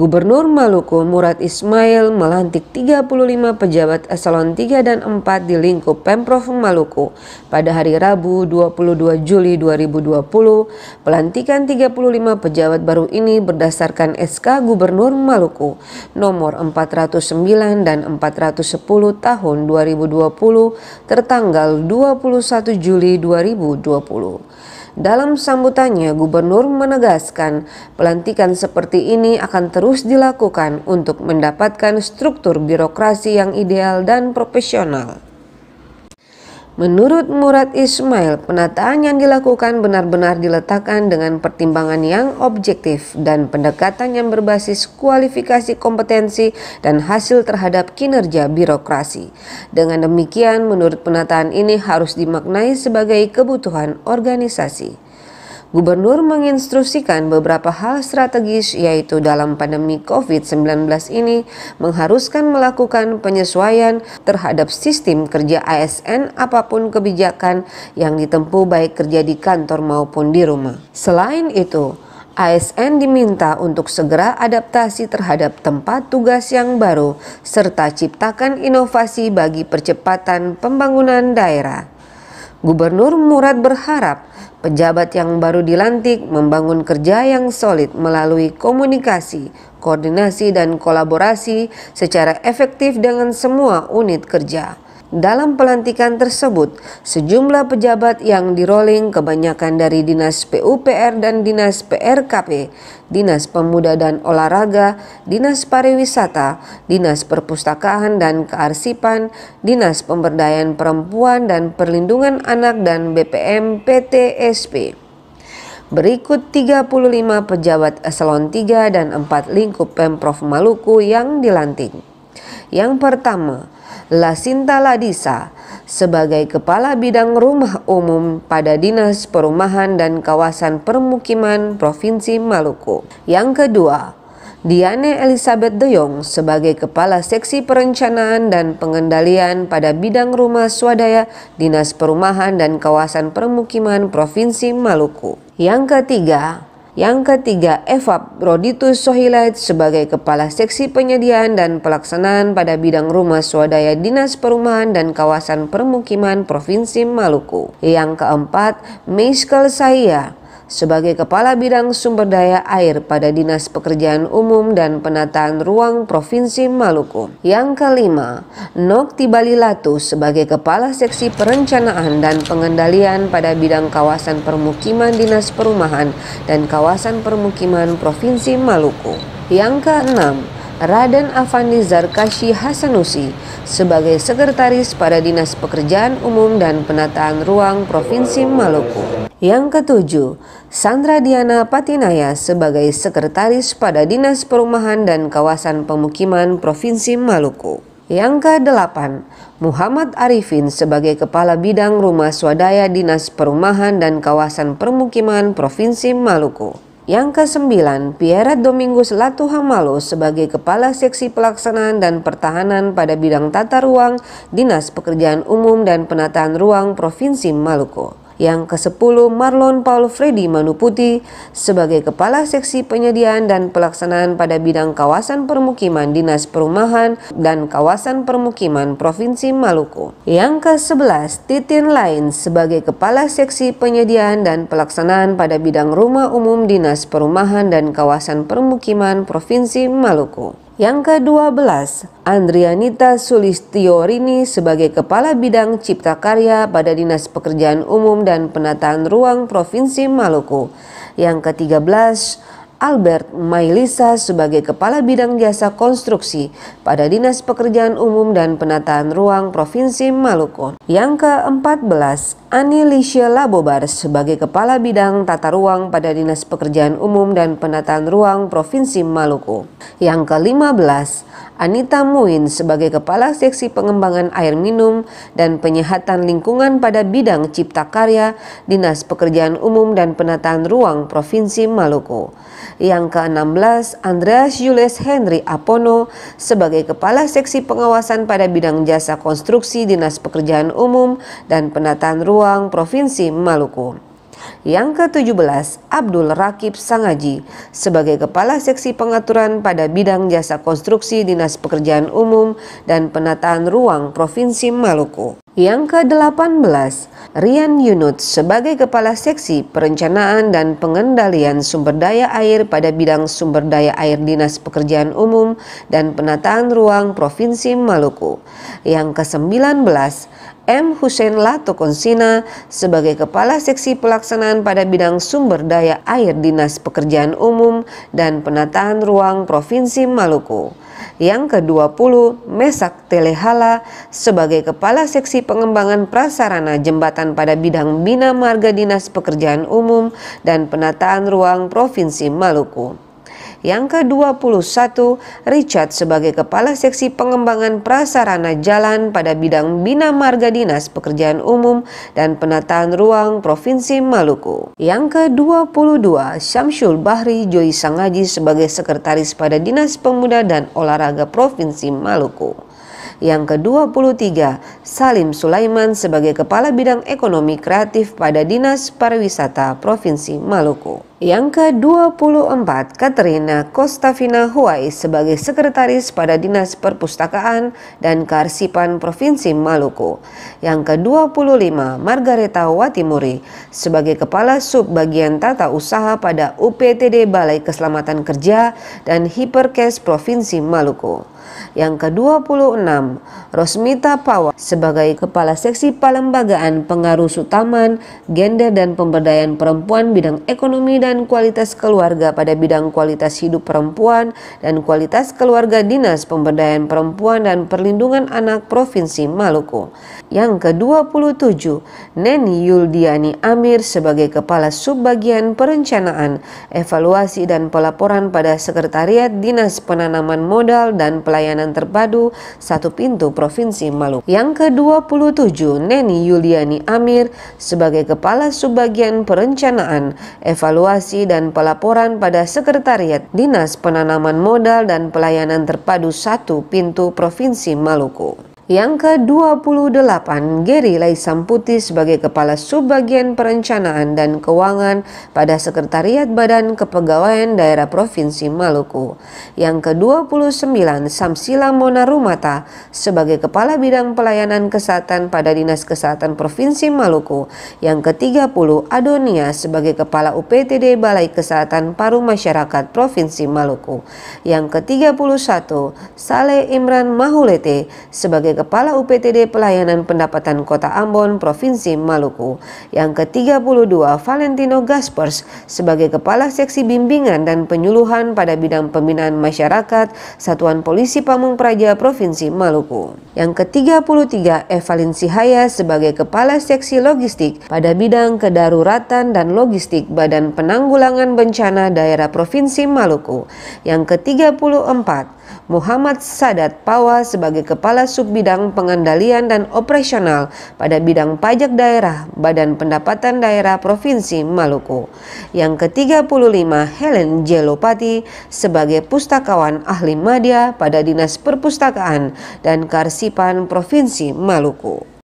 Gubernur Maluku Murad Ismail melantik 35 pejabat eselon 3 dan 4 di lingkup Pemprov Maluku pada hari Rabu 22 Juli 2020. Pelantikan 35 pejabat baru ini berdasarkan SK Gubernur Maluku nomor 409 dan 410 tahun 2020 tertanggal 21 Juli 2020. Dalam sambutannya, Gubernur menegaskan pelantikan seperti ini akan terus dilakukan untuk mendapatkan struktur birokrasi yang ideal dan profesional. Menurut Murad Ismail, penataan yang dilakukan benar-benar diletakkan dengan pertimbangan yang objektif dan pendekatan yang berbasis kualifikasi kompetensi dan hasil terhadap kinerja birokrasi. Dengan demikian, menurut penataan ini harus dimaknai sebagai kebutuhan organisasi. Gubernur menginstruksikan beberapa hal strategis yaitu dalam pandemi COVID-19 ini mengharuskan melakukan penyesuaian terhadap sistem kerja ASN apapun kebijakan yang ditempuh baik kerja di kantor maupun di rumah. Selain itu, ASN diminta untuk segera adaptasi terhadap tempat tugas yang baru, serta ciptakan inovasi bagi percepatan pembangunan daerah. Gubernur Murad berharap pejabat yang baru dilantik membangun kerja yang solid melalui komunikasi, koordinasi, dan kolaborasi secara efektif dengan semua unit kerja. Dalam pelantikan tersebut, sejumlah pejabat yang diroling kebanyakan dari Dinas PUPR dan Dinas PRKP, Dinas Pemuda dan Olahraga, Dinas Pariwisata, Dinas Perpustakaan dan Kearsipan, Dinas Pemberdayaan Perempuan dan Perlindungan Anak dan BPM PTSP. Berikut 35 pejabat eselon 3 dan 4 lingkup Pemprov Maluku yang dilantik. Yang pertama, Lasinta Ladisa sebagai Kepala Bidang Rumah Umum pada Dinas Perumahan dan Kawasan Permukiman Provinsi Maluku. Yang kedua, Diane Elizabeth Deyong sebagai Kepala Seksi Perencanaan dan Pengendalian pada Bidang Rumah Swadaya Dinas Perumahan dan Kawasan Permukiman Provinsi Maluku. Yang ketiga, yang ketiga, Evap Roditus Sohilait sebagai Kepala Seksi Penyediaan dan Pelaksanaan pada bidang rumah swadaya Dinas Perumahan dan Kawasan Permukiman Provinsi Maluku. Yang keempat, Miskel Saya sebagai Kepala Bidang Sumber Daya Air pada Dinas Pekerjaan Umum dan Penataan Ruang Provinsi Maluku. Yang kelima, Nokti Balilatu sebagai Kepala Seksi Perencanaan dan Pengendalian pada Bidang Kawasan Permukiman Dinas Perumahan dan Kawasan Permukiman Provinsi Maluku. Yang keenam, Raden Afandi Zarkashi Hasanusi sebagai Sekretaris pada Dinas Pekerjaan Umum dan Penataan Ruang Provinsi Maluku. Yang ketujuh, Sandra Diana Patinaya sebagai Sekretaris pada Dinas Perumahan dan Kawasan Pemukiman Provinsi Maluku. Yang kedelapan, Muhammad Arifin sebagai Kepala Bidang Rumah Swadaya Dinas Perumahan dan Kawasan Permukiman Provinsi Maluku. Yang kesembilan, Pierre Domingus Latuhamalo sebagai Kepala Seksi Pelaksanaan dan Pertahanan pada bidang tata ruang Dinas Pekerjaan Umum dan Penataan Ruang Provinsi Maluku yang ke-10 Marlon Paul Freddy Manuputi sebagai Kepala Seksi Penyediaan dan Pelaksanaan pada bidang kawasan permukiman Dinas Perumahan dan Kawasan Permukiman Provinsi Maluku. Yang ke-11 Titin Lain sebagai Kepala Seksi Penyediaan dan Pelaksanaan pada bidang rumah umum Dinas Perumahan dan Kawasan Permukiman Provinsi Maluku. Yang ke-12, Andrianita Sulistiorini sebagai Kepala Bidang Cipta Karya pada Dinas Pekerjaan Umum dan Penataan Ruang Provinsi Maluku. Yang ke-13, Albert Mailisa sebagai Kepala Bidang Jasa Konstruksi pada Dinas Pekerjaan Umum dan Penataan Ruang Provinsi Maluku. Yang ke-14, Lisha Labobar sebagai Kepala Bidang Tata Ruang pada Dinas Pekerjaan Umum dan Penataan Ruang Provinsi Maluku. Yang ke-15, Anita Muin sebagai Kepala Seksi Pengembangan Air Minum dan Penyehatan Lingkungan pada bidang Cipta Karya Dinas Pekerjaan Umum dan Penataan Ruang Provinsi Maluku. Yang ke-16, Andreas Jules Henry Apono sebagai Kepala Seksi Pengawasan pada bidang Jasa Konstruksi Dinas Pekerjaan Umum dan Penataan Ruang Provinsi Maluku. Yang ke-17, Abdul Rakib Sangaji sebagai Kepala Seksi Pengaturan pada Bidang Jasa Konstruksi Dinas Pekerjaan Umum dan Penataan Ruang Provinsi Maluku. Yang ke-18, Rian Yunut sebagai Kepala Seksi Perencanaan dan Pengendalian Sumber Daya Air pada bidang Sumber Daya Air Dinas Pekerjaan Umum dan Penataan Ruang Provinsi Maluku. Yang ke-19, M. Hussein Latokonsina sebagai Kepala Seksi Pelaksanaan pada bidang sumber daya air Dinas Pekerjaan Umum dan Penataan Ruang Provinsi Maluku. Yang ke-20, Mesak Telehala sebagai Kepala Seksi Pengembangan Prasarana Jembatan pada bidang Bina Marga Dinas Pekerjaan Umum dan Penataan Ruang Provinsi Maluku. Yang ke-21, Richard sebagai Kepala Seksi Pengembangan Prasarana Jalan pada bidang Bina Marga Dinas Pekerjaan Umum dan Penataan Ruang Provinsi Maluku. Yang ke-22, Syamsul Bahri Joy Sangaji sebagai Sekretaris pada Dinas Pemuda dan Olahraga Provinsi Maluku. Yang ke-23, Salim Sulaiman sebagai Kepala Bidang Ekonomi Kreatif pada Dinas Pariwisata Provinsi Maluku. Yang ke-24, Katrina Kostafina Huai sebagai Sekretaris pada Dinas Perpustakaan dan Kearsipan Provinsi Maluku. Yang ke-25, Margareta Watimuri sebagai Kepala Subbagian Tata Usaha pada UPTD Balai Keselamatan Kerja dan Hiperkes Provinsi Maluku. Yang ke-26, Rosmita Pawa sebagai Kepala Seksi Palembagaan Pengaruh Sutaman, Gender dan Pemberdayaan Perempuan Bidang Ekonomi dan Kualitas Keluarga pada bidang kualitas hidup perempuan dan kualitas keluarga Dinas Pemberdayaan Perempuan dan Perlindungan Anak Provinsi Maluku. Yang ke-27, Neni Yuldiani Amir sebagai Kepala Subbagian Perencanaan, Evaluasi dan Pelaporan pada Sekretariat Dinas Penanaman Modal dan pelayanan terpadu satu pintu Provinsi Maluku. Yang ke-27, Neni Yuliani Amir sebagai Kepala Subbagian Perencanaan, Evaluasi dan Pelaporan pada Sekretariat Dinas Penanaman Modal dan Pelayanan Terpadu satu pintu Provinsi Maluku. Yang ke-28, Gary Laisamputi sebagai Kepala Subbagian Perencanaan dan Keuangan pada Sekretariat Badan Kepegawaian Daerah Provinsi Maluku. Yang ke-29, Samsila Monarumata sebagai Kepala Bidang Pelayanan Kesehatan pada Dinas Kesehatan Provinsi Maluku. Yang ke-30, Adonia sebagai Kepala UPTD Balai Kesehatan Paru Masyarakat Provinsi Maluku. Yang ke-31, Saleh Imran Mahulete sebagai Kepala UPTD Pelayanan Pendapatan Kota Ambon, Provinsi Maluku. Yang ke-32, Valentino Gaspers sebagai Kepala Seksi Bimbingan dan Penyuluhan pada bidang pembinaan masyarakat Satuan Polisi Pamung Praja Provinsi Maluku. Yang ke-33, Evalin Sihaya sebagai Kepala Seksi Logistik pada bidang kedaruratan dan logistik Badan Penanggulangan Bencana Daerah Provinsi Maluku. Yang ke-34, Muhammad Sadat Pawa sebagai Kepala Subbidang Pengendalian dan Operasional pada bidang pajak daerah Badan Pendapatan Daerah Provinsi Maluku. Yang ke-35 Helen Jelopati sebagai Pustakawan Ahli Madya pada Dinas Perpustakaan dan Karsipan Provinsi Maluku.